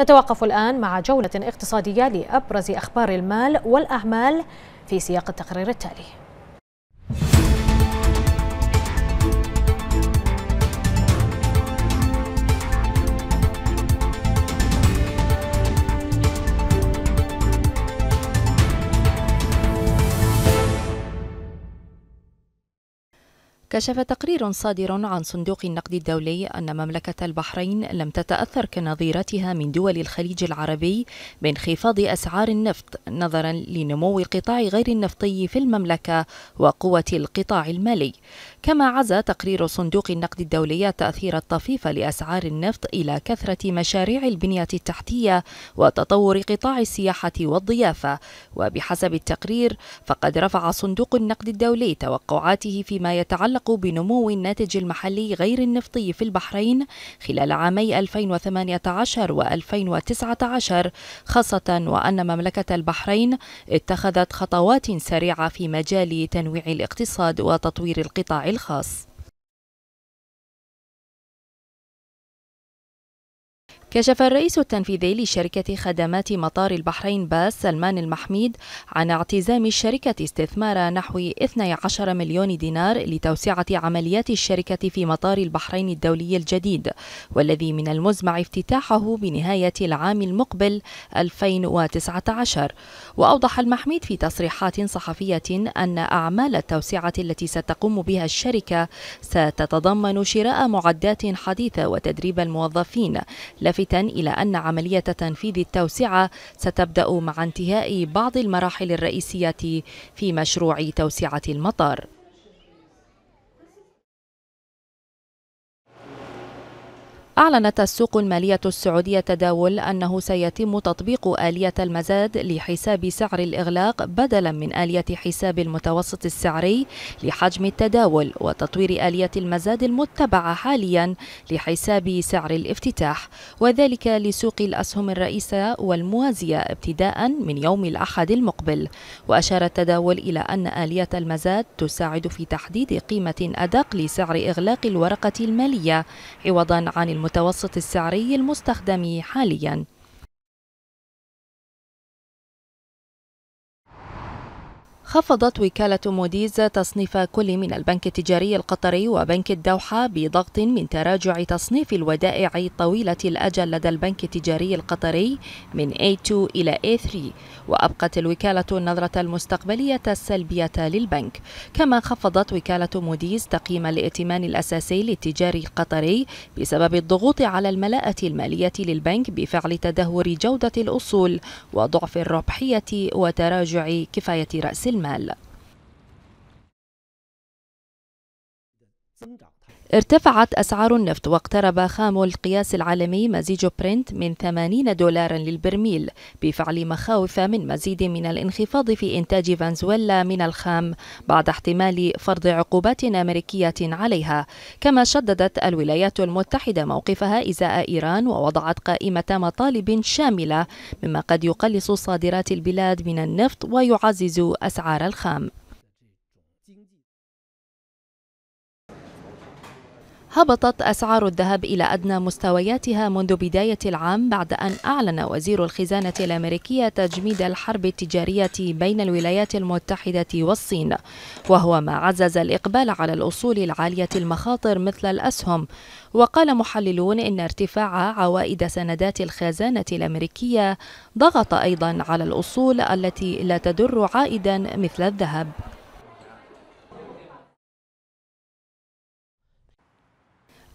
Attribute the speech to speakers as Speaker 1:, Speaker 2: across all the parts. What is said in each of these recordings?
Speaker 1: نتوقف الآن مع جولة اقتصادية لأبرز أخبار المال والأعمال في سياق التقرير التالي كشف تقرير صادر عن صندوق النقد الدولي أن مملكة البحرين لم تتأثر كنظيرتها من دول الخليج العربي بانخفاض أسعار النفط نظرا لنمو القطاع غير النفطي في المملكة وقوة القطاع المالي كما عزى تقرير صندوق النقد الدولي تأثير الطفيف لأسعار النفط إلى كثرة مشاريع البنية التحتية وتطور قطاع السياحة والضيافة وبحسب التقرير فقد رفع صندوق النقد الدولي توقعاته فيما يتعلق يتعلق بنمو الناتج المحلي غير النفطي في البحرين خلال عامي 2018 و 2019 خاصة وأن مملكة البحرين اتخذت خطوات سريعة في مجال تنويع الاقتصاد وتطوير القطاع الخاص كشف الرئيس التنفيذي لشركة خدمات مطار البحرين باس سلمان المحميد عن اعتزام الشركة استثمار نحو 12 مليون دينار لتوسعة عمليات الشركة في مطار البحرين الدولي الجديد والذي من المزمع افتتاحه بنهاية العام المقبل 2019 وأوضح المحميد في تصريحات صحفية أن أعمال التوسعة التي ستقوم بها الشركة ستتضمن شراء معدات حديثة وتدريب الموظفين لفت ملفتا إلى أن عملية تنفيذ التوسعة ستبدأ مع انتهاء بعض المراحل الرئيسية في مشروع توسعة المطار أعلنت السوق المالية السعودية تداول أنه سيتم تطبيق آلية المزاد لحساب سعر الإغلاق بدلا من آلية حساب المتوسط السعري لحجم التداول وتطوير آلية المزاد المتبعة حاليا لحساب سعر الافتتاح وذلك لسوق الأسهم الرئيسة والموازية ابتداء من يوم الأحد المقبل وأشار التداول إلى أن آلية المزاد تساعد في تحديد قيمة أدق لسعر إغلاق الورقة المالية عوضا عن المتوسط المتوسط السعري المستخدم حالياً خفضت وكالة موديز تصنيف كل من البنك التجاري القطري وبنك الدوحة بضغط من تراجع تصنيف الودائع طويلة الأجل لدى البنك التجاري القطري من A2 إلى A3 وأبقت الوكالة النظرة المستقبلية السلبية للبنك كما خفضت وكالة موديز تقييم الائتمان الأساسي للتجاري القطري بسبب الضغوط على الملاءة المالية للبنك بفعل تدهور جودة الأصول وضعف الربحية وتراجع كفاية رأس المال الأعمال ارتفعت أسعار النفط واقترب خام القياس العالمي مزيج برنت من 80 دولارا للبرميل بفعل مخاوف من مزيد من الانخفاض في إنتاج فنزويلا من الخام بعد احتمال فرض عقوبات أمريكية عليها كما شددت الولايات المتحدة موقفها إزاء إيران ووضعت قائمة مطالب شاملة مما قد يقلص صادرات البلاد من النفط ويعزز أسعار الخام هبطت أسعار الذهب إلى أدنى مستوياتها منذ بداية العام بعد أن أعلن وزير الخزانة الأمريكية تجميد الحرب التجارية بين الولايات المتحدة والصين وهو ما عزز الإقبال على الأصول العالية المخاطر مثل الأسهم وقال محللون إن ارتفاع عوائد سندات الخزانة الأمريكية ضغط أيضا على الأصول التي لا تدر عائدا مثل الذهب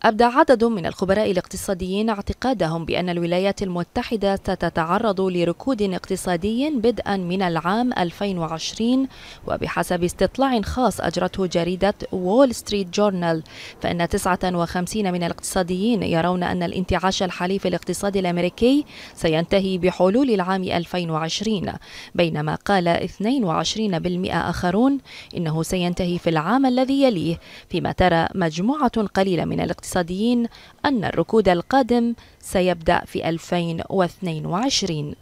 Speaker 1: أبدى عدد من الخبراء الاقتصاديين اعتقادهم بأن الولايات المتحدة ستتعرض لركود اقتصادي بدءا من العام 2020 وبحسب استطلاع خاص أجرته جريدة وول ستريت جورنال فإن 59 من الاقتصاديين يرون أن الانتعاش الحالي في الاقتصاد الأمريكي سينتهي بحلول العام 2020 بينما قال 22% آخرون إنه سينتهي في العام الذي يليه فيما ترى مجموعة قليلة من الاقتصاديين الاقتصاديين أن الركود القادم سيبدأ في 2022